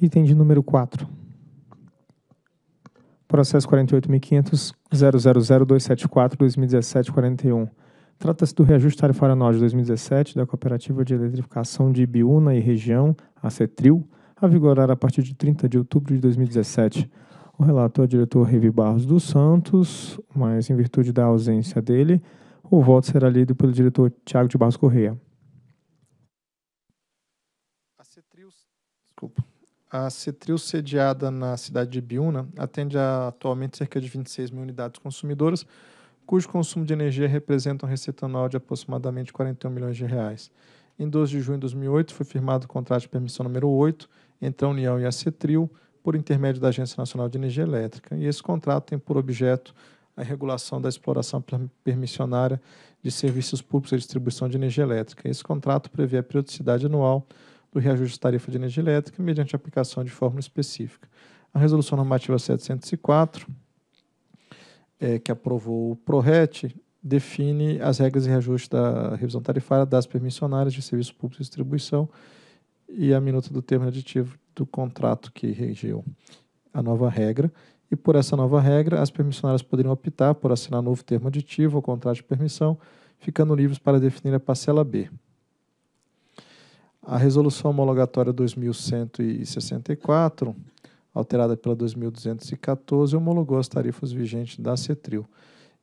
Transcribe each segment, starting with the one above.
Item de número 4. Processo 48.500.000274-2017-41. Trata-se do reajuste tarifário anual de 2017 da Cooperativa de Eletrificação de Ibiúna e Região, a CETRIL, a vigorar a partir de 30 de outubro de 2017. O relator é o diretor Revi Barros dos Santos, mas em virtude da ausência dele, o voto será lido pelo diretor Tiago de Barros Correia. A CETRIL... Desculpa. A Cetril, sediada na cidade de Biúna, atende a, atualmente cerca de 26 mil unidades consumidoras, cujo consumo de energia representa um receita anual de aproximadamente 41 milhões de reais. Em 12 de junho de 2008, foi firmado o contrato de permissão número 8 entre a União e a Cetril, por intermédio da Agência Nacional de Energia Elétrica. E esse contrato tem por objeto a regulação da exploração permissionária de serviços públicos de distribuição de energia elétrica. Esse contrato prevê a periodicidade anual do reajuste de tarifa de energia elétrica mediante aplicação de fórmula específica. A Resolução Normativa 704, é, que aprovou o PRORET, define as regras de reajuste da revisão tarifária das permissionárias de serviço público de distribuição e a minuta do termo aditivo do contrato que regiu a nova regra. E por essa nova regra, as permissionárias poderiam optar por assinar novo termo aditivo ou contrato de permissão, ficando livres para definir a parcela B. A resolução homologatória 2164, alterada pela 2214, homologou as tarifas vigentes da CETRIL.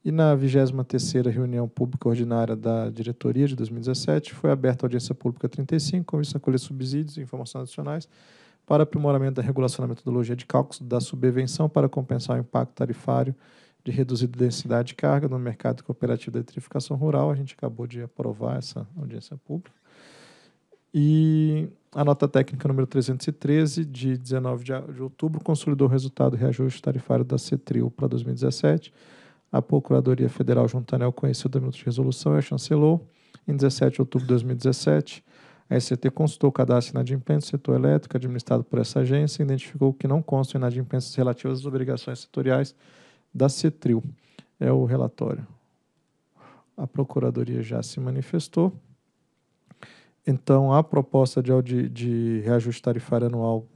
E na 23ª reunião pública ordinária da diretoria de 2017, foi aberta a audiência pública 35, com isso a colher subsídios e informações adicionais para aprimoramento da regulação da metodologia de cálculo da subvenção para compensar o impacto tarifário de reduzida densidade de carga no mercado cooperativo da eletrificação rural. A gente acabou de aprovar essa audiência pública. E a nota técnica número 313, de 19 de outubro, consolidou o resultado reajuste tarifário da CETRIO para 2017. A Procuradoria Federal Juntanel conheceu o minuto de resolução e a chancelou. Em 17 de outubro de 2017, a SCT consultou o cadastro inadimplente do setor elétrico administrado por essa agência e identificou que não constam inadimplências relativas às obrigações setoriais da CETRIO. É o relatório. A Procuradoria já se manifestou. Então, a proposta de, de, de reajuste tarifário anual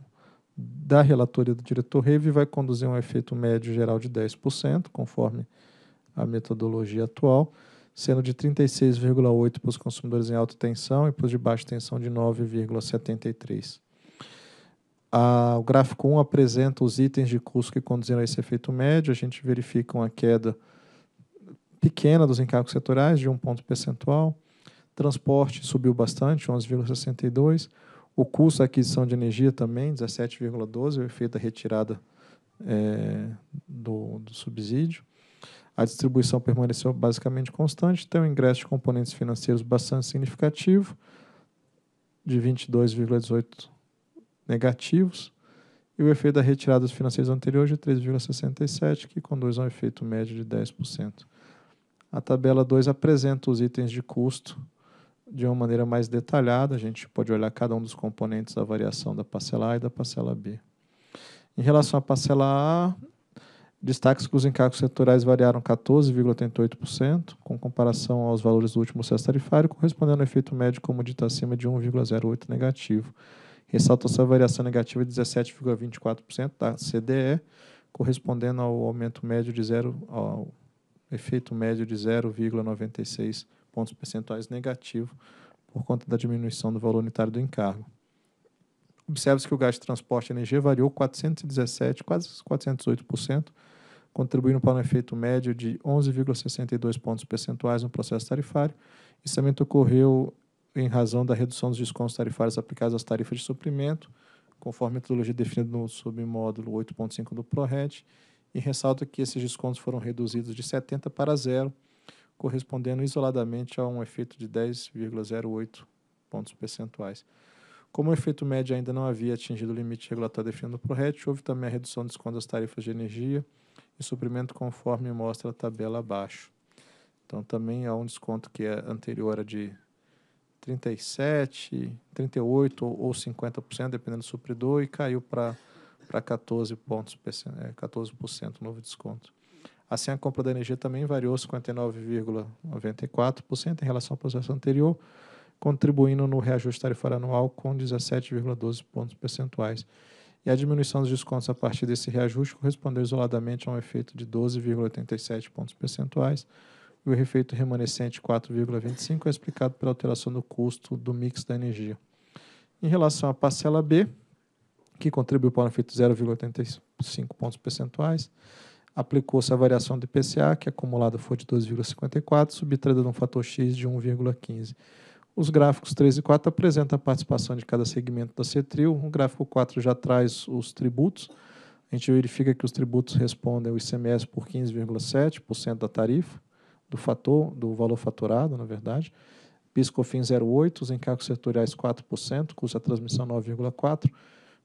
da relatoria do diretor Reve vai conduzir a um efeito médio geral de 10%, conforme a metodologia atual, sendo de 36,8% para os consumidores em alta tensão e para os de baixa tensão de 9,73%. o gráfico 1 apresenta os itens de custo que conduziram a esse efeito médio. A gente verifica uma queda pequena dos encargos setoriais de um ponto percentual, Transporte subiu bastante, 11,62. O custo da aquisição de energia também, 17,12, o efeito da retirada é, do, do, subsídio. A distribuição permaneceu basicamente constante, tem um ingresso de componentes financeiros bastante significativo, de 22,18 negativos, e o efeito da retirada dos financeiros anteriores de 3,67, que conduz a um efeito médio de 10%. A tabela 2 apresenta os itens de custo de uma maneira mais detalhada, a gente pode olhar cada um dos componentes da variação da parcela A e da parcela B. Em relação à parcela A, destaque que os encargos setoriais variaram 14,38%, com comparação aos valores do último processo tarifário, correspondendo ao efeito médio dito acima de 1,08 negativo. Ressalta-se a variação negativa de 17,24% da CDE, correspondendo ao aumento médio de zero, ao efeito médio de 0,96% pontos percentuais negativo por conta da diminuição do valor unitário do encargo. observe se que o gasto de transporte e energia variou 417, quase 408%, contribuindo para um efeito médio de 11,62 pontos percentuais no processo tarifário. Isso também ocorreu em razão da redução dos descontos tarifários aplicados às tarifas de suprimento, conforme a metodologia definida no submódulo 8.5 do ProRed, e ressalta que esses descontos foram reduzidos de 70 para zero, correspondendo isoladamente a um efeito de 10,08 pontos percentuais. Como o efeito médio ainda não havia atingido o limite regulatório definido no RET, houve também a redução do desconto das tarifas de energia e suprimento conforme mostra a tabela abaixo. Então também há um desconto que é anterior era de 37, 38 ou 50%, dependendo do supridor, e caiu para 14 pontos, 14% é, novo desconto. Assim, a compra da energia também variou 59,94% em relação ao processo anterior, contribuindo no reajuste tarifário anual com 17,12 pontos percentuais. E a diminuição dos descontos a partir desse reajuste correspondeu isoladamente a um efeito de 12,87 pontos percentuais. E o efeito remanescente 4,25 é explicado pela alteração do custo do mix da energia. Em relação à parcela B, que contribuiu para um efeito de 0,85 pontos percentuais, aplicou-se a variação do IPCA, que acumulada foi de 2,54, subtraída de um fator X de 1,15. Os gráficos 3 e 4 apresentam a participação de cada segmento da CETRIL. O gráfico 4 já traz os tributos. A gente verifica que os tributos respondem ao ICMS por 15,7% da tarifa, do fator, do valor faturado, na verdade. PIS/COFINS 0,8%, os encargos setoriais 4%, custo da transmissão 9,4%,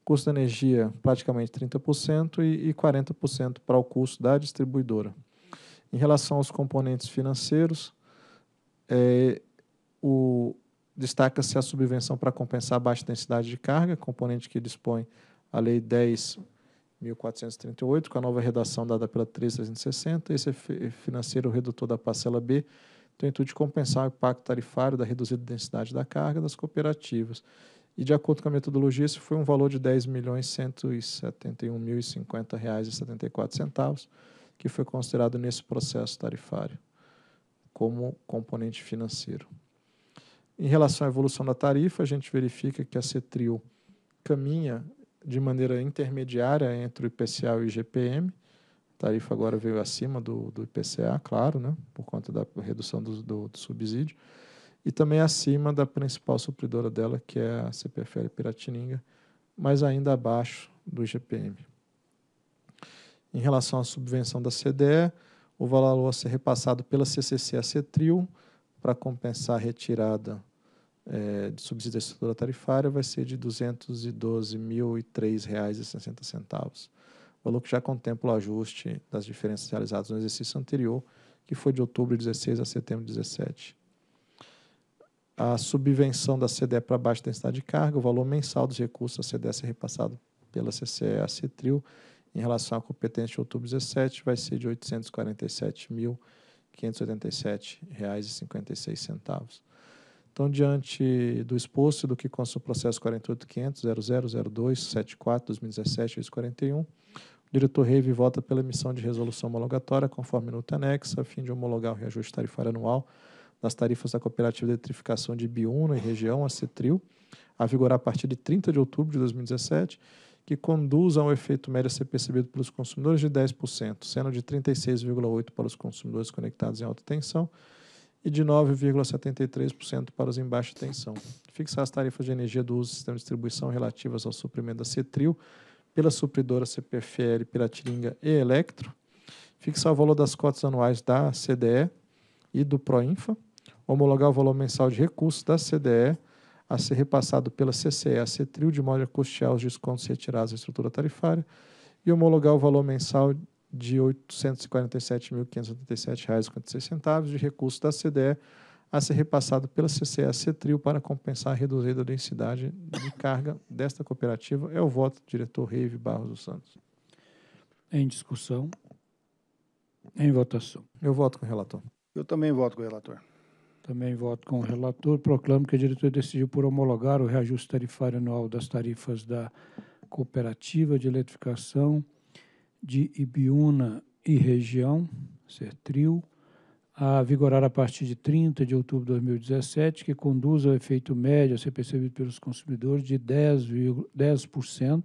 custo da energia praticamente 30% e, e 40% para o custo da distribuidora. Em relação aos componentes financeiros, é, destaca-se a subvenção para compensar a baixa densidade de carga, componente que dispõe a Lei 10.438, com a nova redação dada pela 3.360. Esse é, é financeiro redutor da parcela B, tem o intuito de compensar o impacto tarifário da reduzida densidade da carga das cooperativas e de acordo com a metodologia, isso foi um valor de R$ 10.171.050,74, que foi considerado nesse processo tarifário como componente financeiro. Em relação à evolução da tarifa, a gente verifica que a CETRIO caminha de maneira intermediária entre o IPCA e o IGPM. A tarifa agora veio acima do, do IPCA, claro, né, por conta da redução do, do, do subsídio e também acima da principal supridora dela, que é a CPFL Piratininga, mas ainda abaixo do IGPM. Em relação à subvenção da CDE, o valor a ser repassado pela CCC a CETRIL para compensar a retirada é, de subsídio da estrutura tarifária vai ser de R$ 212.003,60, valor que já contempla o ajuste das diferenças realizadas no exercício anterior, que foi de outubro de 16 a setembro de 2017 a subvenção da CDE para baixa densidade de carga, o valor mensal dos recursos da CDE ser repassado pela CCE a Citril em relação à competência de outubro 17, vai ser de R$ 847.587,56. Então, diante do exposto do que consta o processo 48.500.0002.74.2017-41, o diretor Reive vota pela emissão de resolução homologatória, conforme minuta anexa, a fim de homologar o reajuste tarifário anual das tarifas da Cooperativa de Eletrificação de Biúna e região, a CETRIL, a vigorar a partir de 30 de outubro de 2017, que conduz a um efeito médio a ser percebido pelos consumidores de 10%, sendo de 36,8% para os consumidores conectados em alta tensão e de 9,73% para os em baixa tensão. Fixar as tarifas de energia do uso do sistema de distribuição relativas ao suprimento da CETRIL pela supridora CPFL, Piratininga e Electro. Fixar o valor das cotas anuais da CDE e do Proinfa homologar o valor mensal de recursos da CDE a ser repassado pela CCE a CETRIO, de modo a custear os descontos retirados da estrutura tarifária, e homologar o valor mensal de R$ 847.587,56 de recursos da CDE a ser repassado pela CCE a CETRIO para compensar a reduzida densidade de carga desta cooperativa. É o voto do diretor Reive Barros dos Santos. Em discussão. Em votação. Eu voto com o relator. Eu também voto com o relator. Também voto com o relator. Proclamo que a diretoria decidiu por homologar o reajuste tarifário anual das tarifas da Cooperativa de Eletrificação de Ibiúna e Região, CETRIL, a vigorar a partir de 30 de outubro de 2017, que conduz ao efeito médio a ser percebido pelos consumidores de 10%, 10%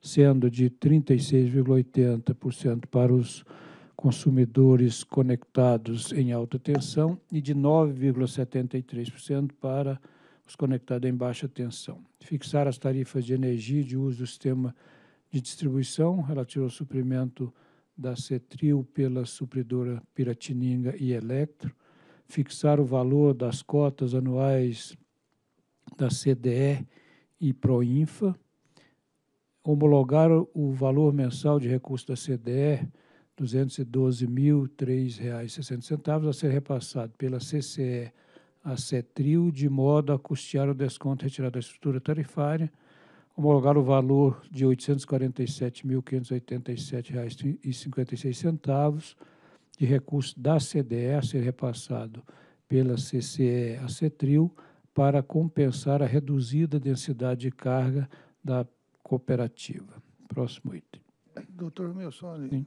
sendo de 36,80% para os consumidores consumidores conectados em alta tensão e de 9,73% para os conectados em baixa tensão. Fixar as tarifas de energia de uso do sistema de distribuição relativo ao suprimento da Cetril pela supridora Piratininga e Electro. Fixar o valor das cotas anuais da CDE e Proinfa. Homologar o valor mensal de recurso da CDE 212.003,60 a ser repassado pela CCE a CETRIL, de modo a custear o desconto retirado da estrutura tarifária, homologar o valor de R$ 847.587,56 de recurso da CDE a ser repassado pela CCE a CETRIL para compensar a reduzida densidade de carga da cooperativa. Próximo item. Doutor Wilson,